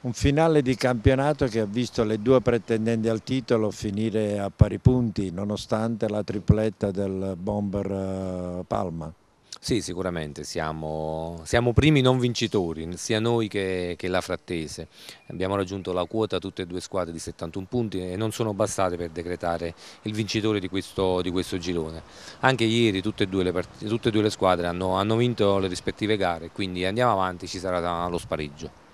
Un finale di campionato che ha visto le due pretendenti al titolo finire a pari punti nonostante la tripletta del bomber eh, Palma. Sì, sicuramente siamo, siamo, primi non vincitori, sia noi che, che, la Frattese. Abbiamo raggiunto la quota tutte e due squadre di 71 punti e non sono bastate per decretare il vincitore di questo, di questo girone. Anche ieri tutte e due le, tutte e due le squadre hanno, hanno vinto le rispettive gare, quindi andiamo avanti, ci sarà lo spareggio.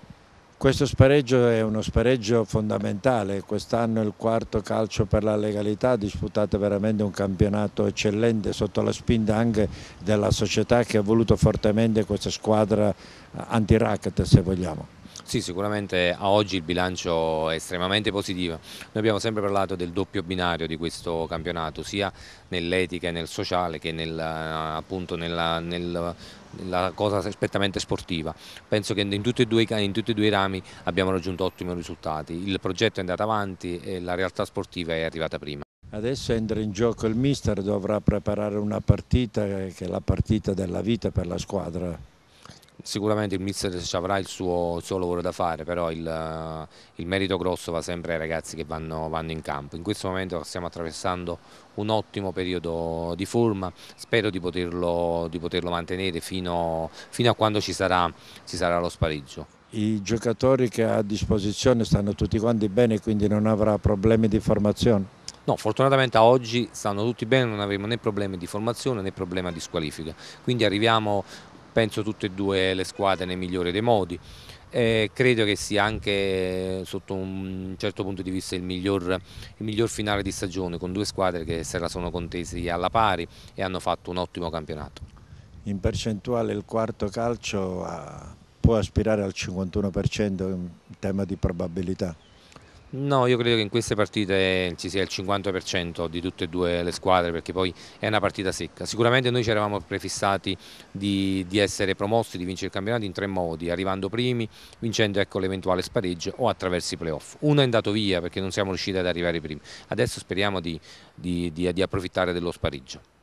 Questo spareggio è uno spareggio fondamentale, quest'anno è il quarto calcio per la legalità, disputate veramente un campionato eccellente sotto la spinta anche della società che ha voluto fortemente questa squadra anti-racket se vogliamo. Sì, sicuramente a oggi il bilancio è estremamente positivo. Noi abbiamo sempre parlato del doppio binario di questo campionato, sia nell'etica e nel sociale che nel, eh, appunto nella, nel, la cosa strettamente sportiva. Penso che in tutti, e due, tutti e due i rami abbiamo raggiunto ottimi risultati. Il progetto è andato avanti e la realtà sportiva è arrivata prima. Adesso entra in gioco il mister, dovrà preparare una partita eh, che è la partita della vita per la squadra sicuramente il mister ci avrà il suo, il suo, lavoro da fare, però il, eh, il, merito grosso va sempre ai ragazzi che vanno, vanno, in campo. In questo momento stiamo attraversando un ottimo periodo di forma, spero di poterlo, di poterlo mantenere fino, fino, a quando ci sarà, ci sarà lo spareggio. I giocatori che ha a disposizione stanno tutti quanti bene, quindi non avrà problemi di formazione? No, fortunatamente a oggi stanno tutti bene, non avremo né problemi di formazione né problema di squalifica. Quindi arriviamo penso tutte e due le squadre nel migliore dei modi. Eh, credo che sia anche eh, sotto un certo punto di vista il miglior, il miglior finale di stagione con due squadre che se la sono contesi alla pari e hanno fatto un ottimo campionato. In percentuale il quarto calcio ah, può aspirare al 51% in tema di probabilità. No, io credo che in queste partite ci sia il 50% di tutte e due le squadre perché poi è una partita secca. Sicuramente noi ci eravamo prefissati di, di essere promossi, di vincere il campionato in tre modi, arrivando primi, vincendo ecco l'eventuale spareggio o attraverso i playoff. Uno è andato via perché non siamo riusciti ad arrivare primi. Adesso speriamo di, di, di approfittare dello spareggio.